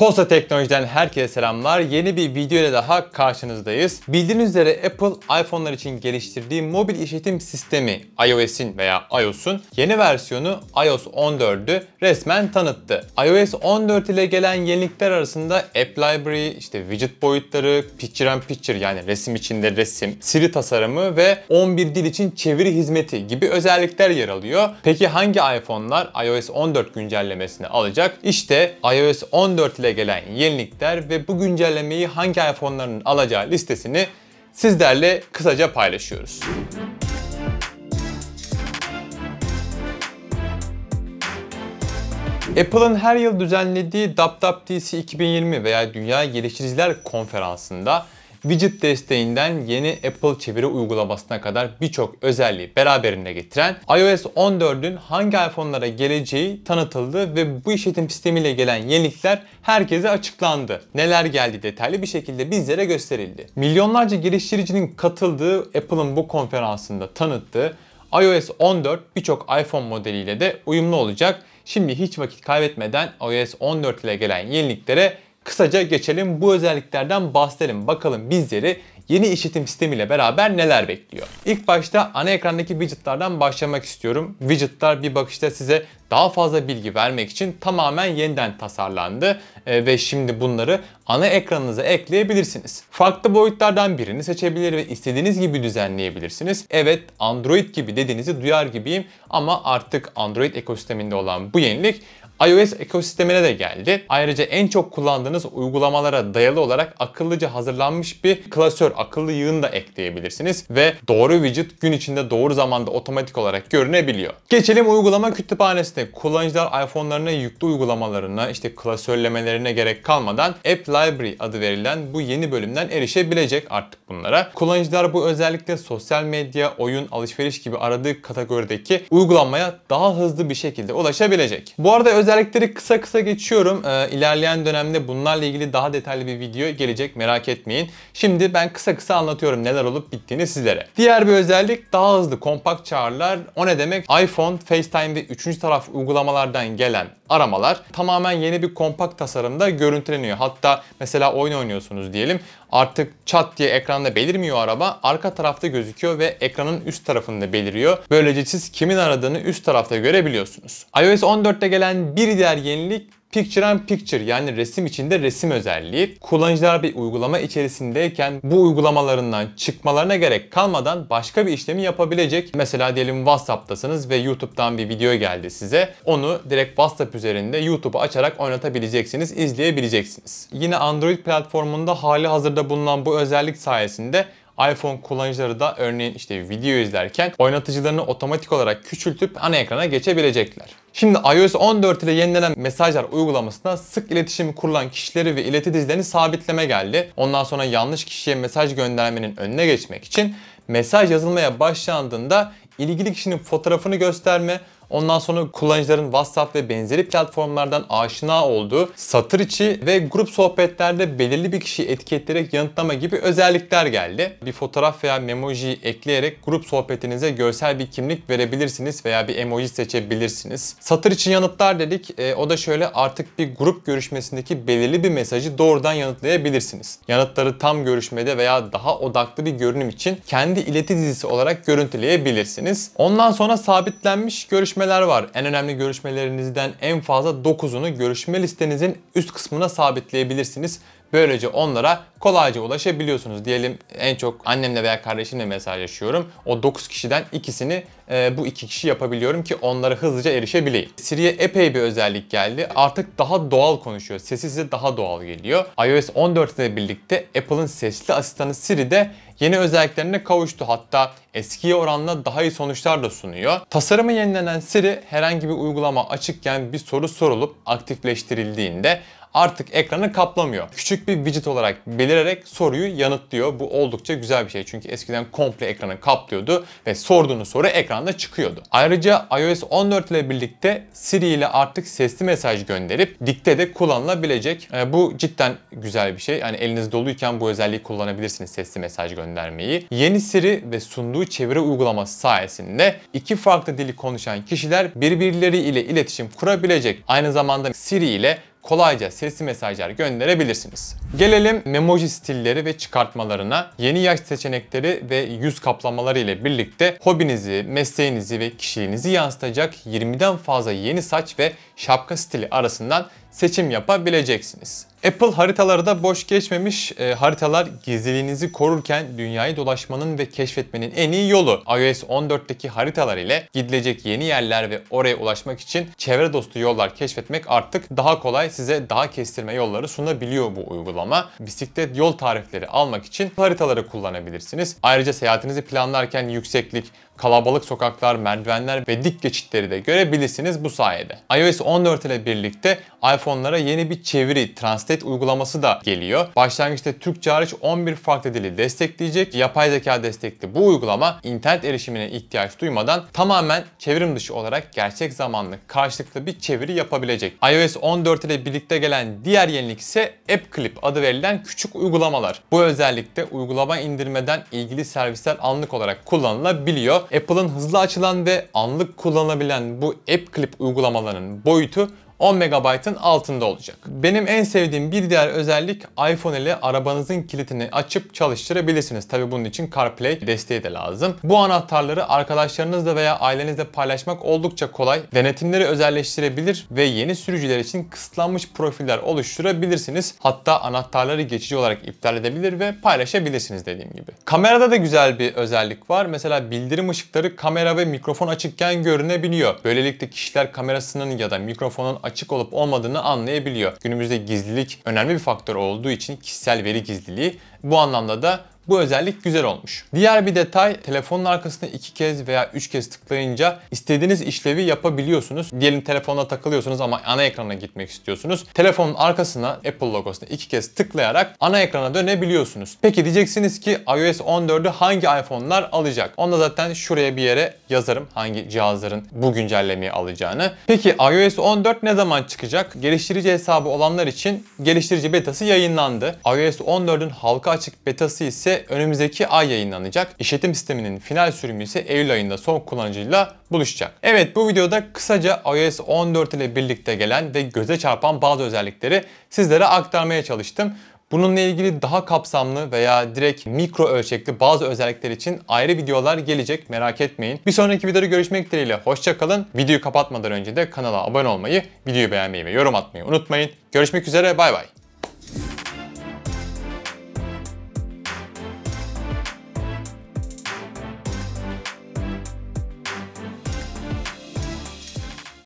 Posta Teknoloji'den herkese selamlar. Yeni bir video ile daha karşınızdayız. Bildiğiniz üzere Apple iPhone'lar için geliştirdiği mobil işletim sistemi iOS'in veya iOS'un yeni versiyonu iOS 14'ü resmen tanıttı. iOS 14 ile gelen yenilikler arasında App Library, işte widget boyutları, Picture and Picture yani resim içinde resim, Siri tasarımı ve 11 dil için çeviri hizmeti gibi özellikler yer alıyor. Peki hangi iPhone'lar iOS 14 güncellemesini alacak? İşte iOS 14 ile ile gelen yenilikler ve bu güncellemeyi hangi iPhone'ların alacağı listesini sizlerle kısaca paylaşıyoruz. Apple'ın her yıl düzenlediği WWDC 2020 veya Dünya Geliştiriciler Konferansı'nda widget desteğinden yeni Apple çeviri uygulamasına kadar birçok özelliği beraberinde getiren iOS 14'ün hangi iPhone'lara geleceği tanıtıldı ve bu işletim sistemiyle gelen yenilikler herkese açıklandı. Neler geldi detaylı bir şekilde bizlere gösterildi. Milyonlarca geliştiricinin katıldığı Apple'ın bu konferansında tanıttığı iOS 14 birçok iPhone modeliyle de uyumlu olacak. Şimdi hiç vakit kaybetmeden iOS 14 ile gelen yeniliklere kısaca geçelim bu özelliklerden bahsedelim. Bakalım bizleri yeni işletim sistemiyle beraber neler bekliyor? İlk başta ana ekrandaki widgetlardan başlamak istiyorum. Widgetlar bir bakışta size daha fazla bilgi vermek için tamamen yeniden tasarlandı e, ve şimdi bunları ana ekranınıza ekleyebilirsiniz. Farklı boyutlardan birini seçebilir ve istediğiniz gibi düzenleyebilirsiniz. Evet Android gibi dediğinizi duyar gibiyim ama artık Android ekosisteminde olan bu yenilik iOS ekosistemine de geldi. Ayrıca en çok kullandığınız uygulamalara dayalı olarak akıllıca hazırlanmış bir klasör, akıllı yığın da ekleyebilirsiniz ve doğru widget gün içinde doğru zamanda otomatik olarak görünebiliyor. Geçelim uygulama kütüphanesine. Kullanıcılar iPhone'larına yüklü uygulamalarına, işte klasörlemelerine gerek kalmadan App Library adı verilen bu yeni bölümden erişebilecek artık bunlara. Kullanıcılar bu özellikle sosyal medya, oyun, alışveriş gibi aradığı kategorideki uygulamaya daha hızlı bir şekilde ulaşabilecek. Bu arada özel özellikleri kısa kısa geçiyorum. Ee, ilerleyen dönemde bunlarla ilgili daha detaylı bir video gelecek merak etmeyin. Şimdi ben kısa kısa anlatıyorum neler olup bittiğini sizlere. Diğer bir özellik daha hızlı kompakt çağrılar. O ne demek? iPhone, FaceTime ve üçüncü taraf uygulamalardan gelen aramalar tamamen yeni bir kompakt tasarımda görüntüleniyor. Hatta mesela oyun oynuyorsunuz diyelim. Artık çat diye ekranda belirmiyor araba. Arka tarafta gözüküyor ve ekranın üst tarafında beliriyor. Böylece siz kimin aradığını üst tarafta görebiliyorsunuz. iOS 14'te gelen bir diğer yenilik Picture and Picture yani resim içinde resim özelliği kullanıcılar bir uygulama içerisindeyken bu uygulamalarından çıkmalarına gerek kalmadan başka bir işlemi yapabilecek. Mesela diyelim WhatsApp'tasınız ve YouTube'dan bir video geldi size. Onu direkt WhatsApp üzerinde YouTube'u açarak oynatabileceksiniz, izleyebileceksiniz. Yine Android platformunda hali hazırda bulunan bu özellik sayesinde iPhone kullanıcıları da örneğin işte video izlerken oynatıcılarını otomatik olarak küçültüp ana ekrana geçebilecekler. Şimdi iOS 14 ile yenilenen mesajlar uygulamasında sık iletişim kurulan kişileri ve iletişimcilerini sabitleme geldi. Ondan sonra yanlış kişiye mesaj göndermenin önüne geçmek için mesaj yazılmaya başlandığında ilgili kişinin fotoğrafını gösterme, Ondan sonra kullanıcıların WhatsApp ve benzeri platformlardan aşina olduğu satır içi ve grup sohbetlerde belirli bir kişiyi etiketleyerek yanıtlama gibi özellikler geldi. Bir fotoğraf veya memoji ekleyerek grup sohbetinize görsel bir kimlik verebilirsiniz veya bir emoji seçebilirsiniz. Satır içi yanıtlar dedik. E, o da şöyle artık bir grup görüşmesindeki belirli bir mesajı doğrudan yanıtlayabilirsiniz. Yanıtları tam görüşmede veya daha odaklı bir görünüm için kendi ileti dizisi olarak görüntüleyebilirsiniz. Ondan sonra sabitlenmiş görüşme görüşmeler var. En önemli görüşmelerinizden en fazla 9'unu görüşme listenizin üst kısmına sabitleyebilirsiniz. Böylece onlara kolayca ulaşabiliyorsunuz. Diyelim en çok annemle veya kardeşimle mesajlaşıyorum. O 9 kişiden ikisini e, bu iki kişi yapabiliyorum ki onlara hızlıca erişebileyim. Siri'ye epey bir özellik geldi. Artık daha doğal konuşuyor. Sesi size daha doğal geliyor. iOS 14 ile birlikte Apple'ın sesli asistanı Siri de yeni özelliklerine kavuştu. Hatta eskiye oranla daha iyi sonuçlar da sunuyor. Tasarımı yenilenen Siri herhangi bir uygulama açıkken bir soru sorulup aktifleştirildiğinde artık ekranı kaplamıyor. Küçük bir widget olarak belirerek soruyu yanıtlıyor. Bu oldukça güzel bir şey çünkü eskiden komple ekranı kaplıyordu ve sorduğunuz soru ekranda çıkıyordu. Ayrıca iOS 14 ile birlikte Siri ile artık sesli mesaj gönderip dikte de kullanılabilecek. E, bu cidden güzel bir şey. Yani eliniz doluyken bu özelliği kullanabilirsiniz sesli mesaj göndermeyi. Yeni Siri ve sunduğu çeviri uygulaması sayesinde iki farklı dili konuşan kişiler birbirleriyle iletişim kurabilecek. Aynı zamanda Siri ile kolayca sesli mesajlar gönderebilirsiniz. Gelelim memoji stilleri ve çıkartmalarına. Yeni yaş seçenekleri ve yüz kaplamaları ile birlikte hobinizi, mesleğinizi ve kişiliğinizi yansıtacak 20'den fazla yeni saç ve şapka stili arasından seçim yapabileceksiniz. Apple haritaları da boş geçmemiş. E, haritalar gizliliğinizi korurken dünyayı dolaşmanın ve keşfetmenin en iyi yolu. iOS 14'teki haritalar ile gidilecek yeni yerler ve oraya ulaşmak için çevre dostu yollar keşfetmek artık daha kolay size daha kestirme yolları sunabiliyor bu uygulama. Bisiklet yol tarifleri almak için haritaları kullanabilirsiniz. Ayrıca seyahatinizi planlarken yükseklik, kalabalık sokaklar, merdivenler ve dik geçitleri de görebilirsiniz bu sayede. iOS 14 ile birlikte iPhone'lara yeni bir çeviri Translate uygulaması da geliyor. Başlangıçta Türkçe hariç 11 farklı dili destekleyecek. Yapay zeka destekli bu uygulama internet erişimine ihtiyaç duymadan tamamen çevrim dışı olarak gerçek zamanlı karşılıklı bir çeviri yapabilecek. iOS 14 ile birlikte gelen diğer yenilik ise App Clip adı verilen küçük uygulamalar. Bu özellikle uygulama indirmeden ilgili servisler anlık olarak kullanılabiliyor. Apple'ın hızlı açılan ve anlık kullanılabilen bu App Clip uygulamalarının boyutu 10 MB'ın altında olacak. Benim en sevdiğim bir diğer özellik iPhone ile arabanızın kilitini açıp çalıştırabilirsiniz. Tabi bunun için CarPlay desteği de lazım. Bu anahtarları arkadaşlarınızla veya ailenizle paylaşmak oldukça kolay. Denetimleri özelleştirebilir ve yeni sürücüler için kısıtlanmış profiller oluşturabilirsiniz. Hatta anahtarları geçici olarak iptal edebilir ve paylaşabilirsiniz dediğim gibi. Kamerada da güzel bir özellik var. Mesela bildirim ışıkları kamera ve mikrofon açıkken görünebiliyor. Böylelikle kişiler kamerasının ya da mikrofonun açık olup olmadığını anlayabiliyor. Günümüzde gizlilik önemli bir faktör olduğu için kişisel veri gizliliği bu anlamda da bu özellik güzel olmuş. Diğer bir detay telefonun arkasına iki kez veya üç kez tıklayınca istediğiniz işlevi yapabiliyorsunuz. Diyelim telefonda takılıyorsunuz ama ana ekrana gitmek istiyorsunuz. Telefonun arkasına Apple logosuna iki kez tıklayarak ana ekrana dönebiliyorsunuz. Peki diyeceksiniz ki iOS 14'ü hangi iPhone'lar alacak? Onda zaten şuraya bir yere yazarım hangi cihazların bu güncellemeyi alacağını. Peki iOS 14 ne zaman çıkacak? Geliştirici hesabı olanlar için geliştirici betası yayınlandı. iOS 14'ün halka açık betası ise önümüzdeki ay yayınlanacak. İşletim sisteminin final sürümü ise Eylül ayında son kullanıcıyla buluşacak. Evet bu videoda kısaca iOS 14 ile birlikte gelen ve göze çarpan bazı özellikleri sizlere aktarmaya çalıştım. Bununla ilgili daha kapsamlı veya direkt mikro ölçekli bazı özellikler için ayrı videolar gelecek merak etmeyin. Bir sonraki videoda görüşmek dileğiyle hoşçakalın. Videoyu kapatmadan önce de kanala abone olmayı, videoyu beğenmeyi ve yorum atmayı unutmayın. Görüşmek üzere bay bay.